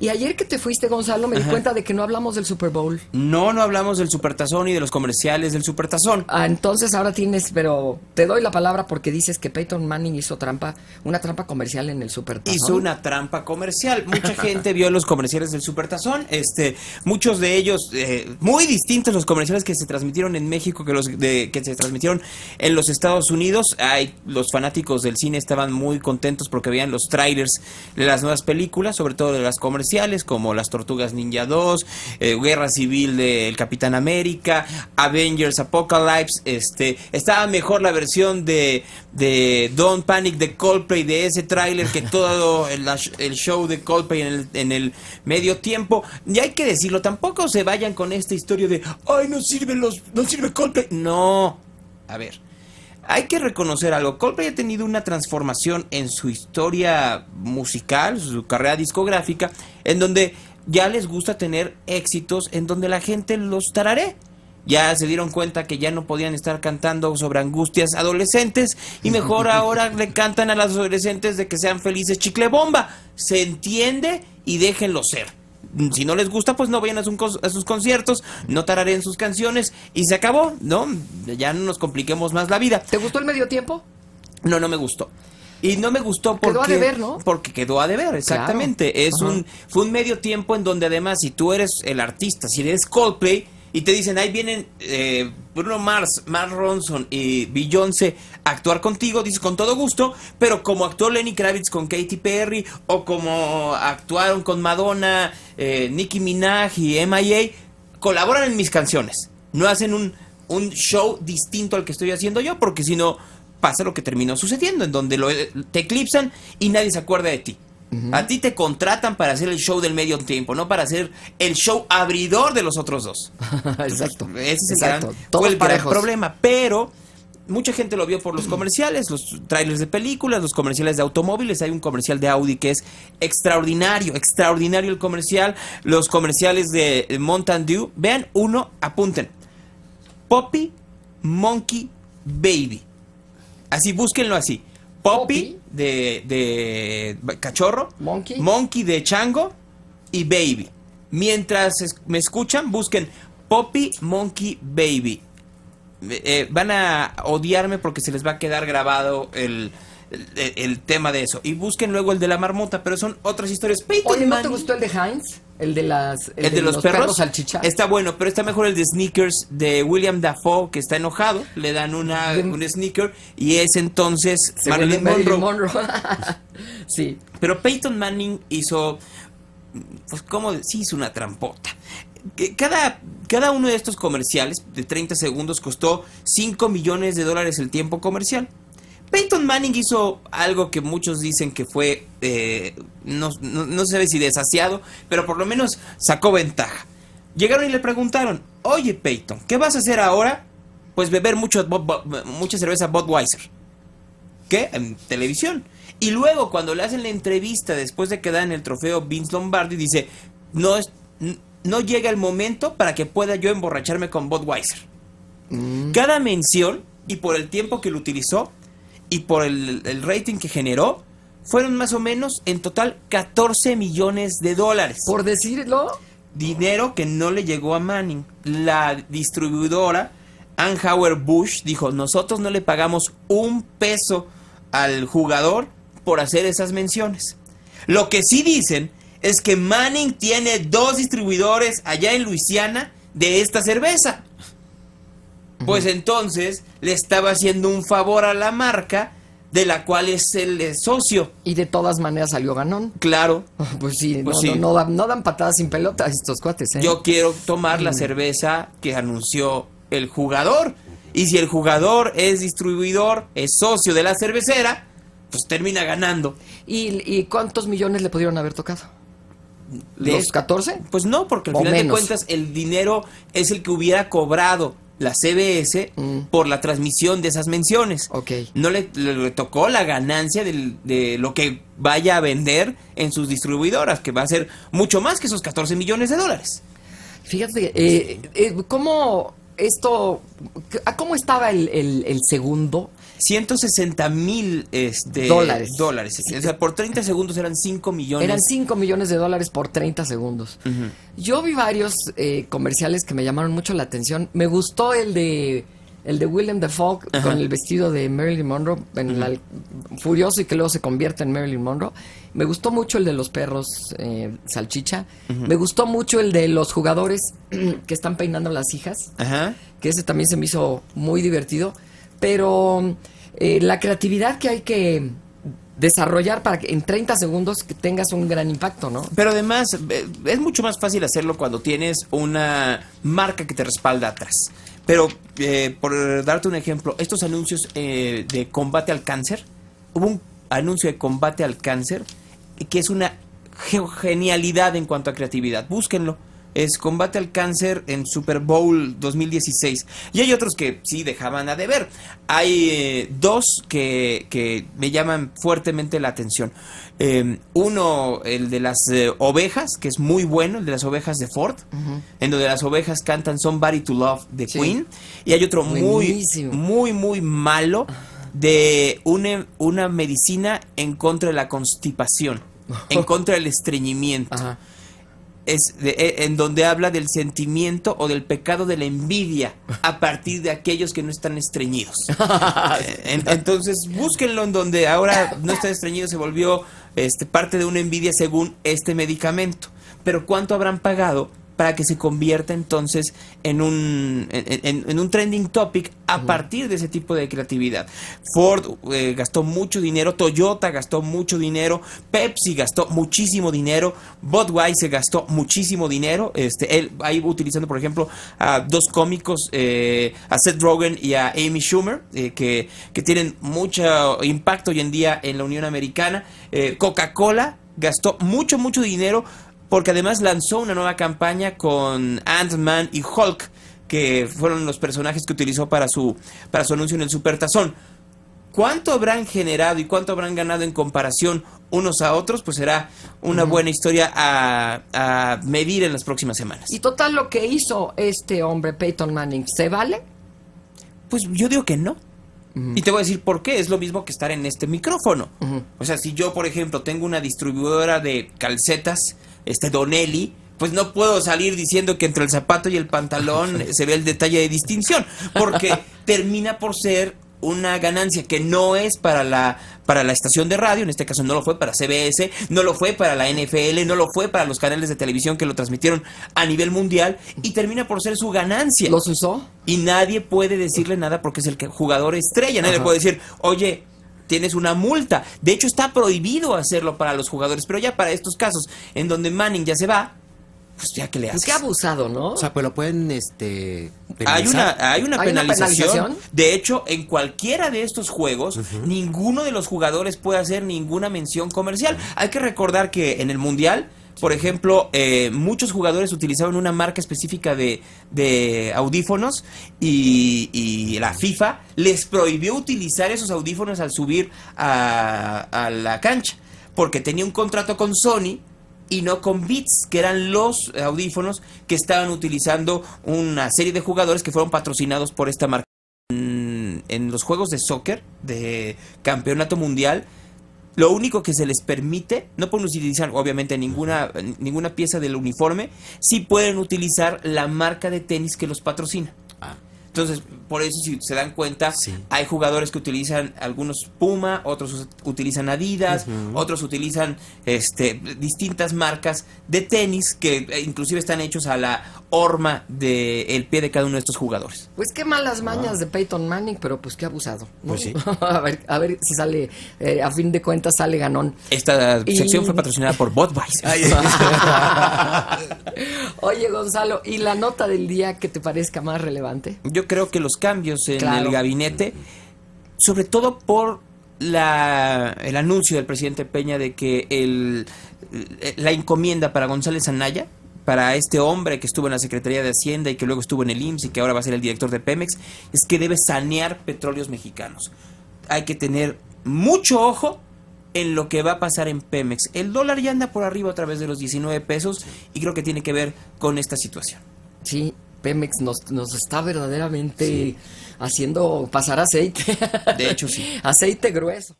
Y ayer que te fuiste, Gonzalo, me di cuenta de que no hablamos del Super Bowl. No, no hablamos del Supertazón y de los comerciales del Supertazón. Ah, entonces ahora tienes, pero te doy la palabra porque dices que Peyton Manning hizo trampa, una trampa comercial en el Supertazón. Hizo una trampa comercial. Mucha gente vio los comerciales del Supertazón. Este, muchos de ellos eh, muy distintos los comerciales que se transmitieron en México que los que se transmitieron en los Estados Unidos. Hay los fanáticos del cine estaban muy contentos porque veían los trailers de las nuevas películas, sobre todo de las comerciales como Las Tortugas Ninja 2, eh, Guerra Civil del Capitán América, Avengers Apocalypse, este, estaba mejor la versión de, de Don't Panic de Coldplay, de ese tráiler que todo el, show de Coldplay en el, en el medio tiempo. Y hay que decirlo, tampoco se vayan con esta historia de, ay, no sirven los, no sirve Coldplay. No, a ver hay que reconocer algo. Coldplay ha tenido una transformación en su historia musical, su carrera discográfica, en donde ya les gusta tener éxitos, en donde la gente los tararé. Ya se dieron cuenta que ya no podían estar cantando sobre angustias adolescentes y mejor ahora le cantan a las adolescentes de que sean felices chicle bomba. Se entiende y déjenlo ser si no les gusta, pues no vayan a, sus conciertos, no en sus canciones y se acabó, ¿no? Ya no nos compliquemos más la vida. ¿Te gustó el medio tiempo? No, no me gustó. Y no me gustó porque quedó a deber, ¿no? Porque quedó a deber, exactamente. Es un fue un medio tiempo en donde además si tú eres el artista, si eres Coldplay, y te dicen, ahí vienen eh, Bruno Mars, Mark Ronson y Beyoncé a actuar contigo, dice con todo gusto, pero como actuó Lenny Kravitz con Katy Perry o como actuaron con Madonna, eh, Nicki Minaj y MIA, colaboran en mis canciones. No hacen un, show distinto al que estoy haciendo yo, porque si no pasa lo que terminó sucediendo, en donde lo, te eclipsan y nadie se acuerda de ti. A ti te contratan para hacer el show del medio tiempo, no para hacer el show abridor de los otros dos. Exacto. ese es El problema. Pero mucha gente lo vio por los comerciales, los trailers de películas, los comerciales de automóviles. Hay un comercial de Audi que es extraordinario, extraordinario el comercial. Los comerciales de Mountain Dew. Vean uno, apunten. Poppy Monkey Baby. Así, búsquenlo así. Poppy, de, de cachorro, Monkey. Monkey de chango y Baby. Mientras me escuchan, busquen Poppy, Monkey, Baby. Eh, van a odiarme porque se les va a quedar grabado el, tema de eso. Y busquen luego el de la marmota, pero son otras historias. ¿A Oye, más te gustó el de Heinz? El de las. El, de, los, perros. está bueno, pero está mejor el de Sneakers de William Dafoe, que está enojado. Le dan una, un sneaker y es entonces Marilyn Monroe. sí. Pero Peyton Manning hizo. Pues, ¿cómo? Sí, hizo una trampota. Cada, cada uno de estos comerciales de 30 segundos costó 5 millones de dólares el tiempo comercial. Peyton Manning hizo algo que muchos dicen que fue, eh, no, sé si desasiado, pero por lo menos sacó ventaja. Llegaron y le preguntaron, oye Peyton, ¿qué vas a hacer ahora? Pues beber mucho, mucha cerveza Budweiser. ¿Qué? En televisión. Y luego cuando le hacen la entrevista después de que dan el trofeo Vince Lombardi, dice, no, no llega el momento para que pueda yo emborracharme con Budweiser. Mm. Cada mención y por el tiempo que lo utilizó y por el, rating que generó, fueron más o menos en total 14 millones de dólares. Por decirlo. Dinero que no le llegó a Manning. La distribuidora anheuser Bush, dijo, nosotros no le pagamos un peso al jugador por hacer esas menciones. Lo que sí dicen es que Manning tiene dos distribuidores allá en Luisiana de esta cerveza pues entonces le estaba haciendo un favor a la marca de la cual es el eh, socio. Y de todas maneras salió ganón. Claro. Pues sí, pues no, dan, patadas sin pelotas estos cuates. ¿eh? Yo quiero tomar la mm. cerveza que anunció el jugador. Y si el jugador es distribuidor, es socio de la cervecera, pues termina ganando. ¿Y, cuántos millones le pudieron haber tocado? ¿Los 14? Pues no, porque al final de cuentas el dinero es el que hubiera cobrado la CBS mm. por la transmisión de esas menciones. No le, tocó la ganancia de lo que vaya a vender en sus distribuidoras, que va a ser mucho más que esos 14 millones de dólares. Fíjate, eh, eh, ¿cómo esto, cómo estaba el, el segundo 160 mil este, dólares. O sea, por 30 segundos eran 5 millones. Eran 5 millones de dólares por 30 segundos. Yo vi varios eh, comerciales que me llamaron mucho la atención. Me gustó el de el de William the con el vestido de Marilyn Monroe, en furioso y que luego se convierte en Marilyn Monroe. Me gustó mucho el de los perros eh, salchicha. Me gustó mucho el de los jugadores que están peinando las hijas, Ajá. que ese también se me hizo muy divertido pero eh, la creatividad que hay que desarrollar para que en 30 segundos tengas un gran impacto, ¿no? Pero además eh, es mucho más fácil hacerlo cuando tienes una marca que te respalda atrás. Pero eh, por darte un ejemplo, estos anuncios de combate al cáncer, hubo un anuncio de combate al cáncer que es una genialidad en cuanto a creatividad. Búsquenlo es Combate al Cáncer en Super Bowl 2016. Y hay otros que sí dejaban a ver. Hay eh, dos que, me llaman fuertemente la atención. Em, uno, el de las eh, ovejas, que es muy bueno, el de las ovejas de Ford, en donde las ovejas cantan Somebody to Love the Queen. Y hay otro muy, muy, muy malo de una, una medicina en contra de la constipación, en contra del estreñimiento es e, en donde habla del sentimiento o del pecado de la envidia a partir de aquellos que no están estreñidos. Eh, entonces, búsquenlo en donde ahora no está estreñido se volvió este, parte de una envidia según este medicamento. Pero ¿cuánto habrán pagado para que se convierta entonces en un, en, un trending topic a partir de ese tipo de creatividad. Ford eh, gastó mucho dinero, Toyota gastó mucho dinero, Pepsi gastó muchísimo dinero, Budweiser gastó muchísimo dinero, este, él ahí utilizando por ejemplo a dos cómicos, eh, a Seth Rogen y a Amy Schumer, eh, que, que tienen mucho impacto hoy en día en la Unión Americana, Coca-Cola gastó mucho, mucho dinero porque además lanzó una nueva campaña con Ant-Man y Hulk, que fueron los personajes que utilizó para su, para su anuncio en el Supertazón. ¿Cuánto habrán generado y cuánto habrán ganado en comparación unos a otros? Pues será una buena historia a, medir en las próximas semanas. Y total lo que hizo este hombre, Peyton Manning, ¿se vale? Pues yo digo que no. Y te voy a decir por qué. Es lo mismo que estar en este micrófono. O sea, si yo, por ejemplo, tengo una distribuidora de calcetas este Donelli, pues no puedo salir diciendo que entre el zapato y el pantalón se ve el detalle de distinción, porque termina por ser una ganancia que no es para la para la estación de radio, en este caso no lo fue para CBS, no lo fue para la NFL, no lo fue para los canales de televisión que lo transmitieron a nivel mundial y termina por ser su ganancia. ¿Los usó? Y nadie puede decirle nada porque es el jugador estrella, nadie le puede decir, "Oye, tienes una multa. De hecho, está prohibido hacerlo para los jugadores, pero ya para estos casos en donde Manning ya se va, pues ya que le pues, haces. abusado, ¿no? O sea, pues lo pueden, este... Hay una, hay una penalización. De hecho, en cualquiera de estos juegos, ninguno de los jugadores puede hacer ninguna mención comercial. Hay que recordar que en el Mundial por ejemplo, eh, muchos jugadores utilizaban una marca específica de, audífonos y, la FIFA les prohibió utilizar esos audífonos al subir a, a la cancha, porque tenía un contrato con Sony y no con Beats, que eran los audífonos que estaban utilizando una serie de jugadores que fueron patrocinados por esta marca. En los juegos de soccer de campeonato mundial, lo único que se les permite, no pueden utilizar obviamente ninguna, ninguna pieza del uniforme, sí pueden utilizar la marca de tenis que los patrocina. Ah. Entonces, por eso, si se dan cuenta, hay jugadores que utilizan algunos Puma, otros utilizan Adidas, otros utilizan este, distintas marcas de tenis que eh, inclusive están hechos a la horma del pie de cada uno de estos jugadores. Pues qué malas ah. mañas de Peyton Manning, pero pues qué abusado. Pues a, ver, a ver si sale, eh, a fin de cuentas sale ganón. Esta sección fue patrocinada por Budweiser. Oye, Gonzalo, ¿y la nota del día que te parezca más relevante? Yo creo que los cambios en el gabinete, sobre todo por la, el anuncio del presidente Peña de que el, eh, la encomienda para González Anaya, para este hombre que estuvo en la Secretaría de Hacienda y que luego estuvo en el IMSS y que ahora va a ser el director de Pemex, es que debe sanear petróleos mexicanos. Hay que tener mucho ojo en lo que va a pasar en Pemex. El dólar ya anda por arriba a través de los 19 pesos y creo que tiene que ver con esta situación. Sí, Pemex nos, nos está verdaderamente haciendo pasar aceite. De hecho, sí. aceite grueso.